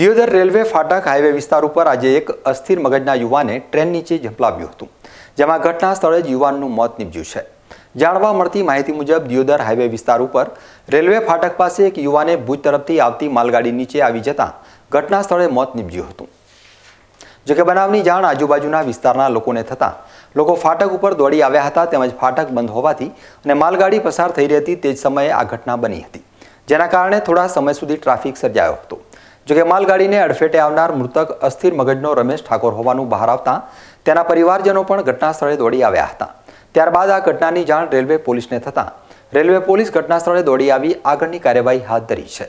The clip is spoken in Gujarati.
દિયોદર રેલવે ફાટક હાઈવે વિસ્તાર ઉપર આજે એક અસ્થિર મગજના યુવાને ટ્રેન નીચે ઝંપલાવ્યું હતું જેમાં ઘટના સ્થળે જ યુવાનનું મોત નીપજ્યું છે જાણવા મળતી માહિતી મુજબ દિયોદર હાઈવે વિસ્તાર ઉપર રેલવે ફાટક પાસે એક યુવાને ભુજ તરફથી આવતી માલગાડી નીચે આવી જતાં ઘટના સ્થળે મોત નીપજ્યું હતું જોકે બનાવની જાણ આજુબાજુના વિસ્તારના લોકોને થતાં લોકો ફાટક ઉપર દોડી આવ્યા હતા તેમજ ફાટક બંધ હોવાથી અને માલગાડી પસાર થઈ રહી હતી તે જ સમયે આ ઘટના બની હતી જેના કારણે થોડા સમય સુધી ટ્રાફિક સર્જાયો હતો જોકે માલગાડીને અડફેટે આવનાર મૃતક અસ્થિર મગજનો રમેશ ઠાકોર હોવાનું બહાર આવતા તેના પરિવારજનો પણ ઘટનાસ્થળે દોડી આવ્યા હતા ત્યારબાદ આ ઘટનાની જાણ રેલવે પોલીસને થતાં રેલવે પોલીસ ઘટનાસ્થળે દોડી આવી આગળની કાર્યવાહી હાથ ધરી છે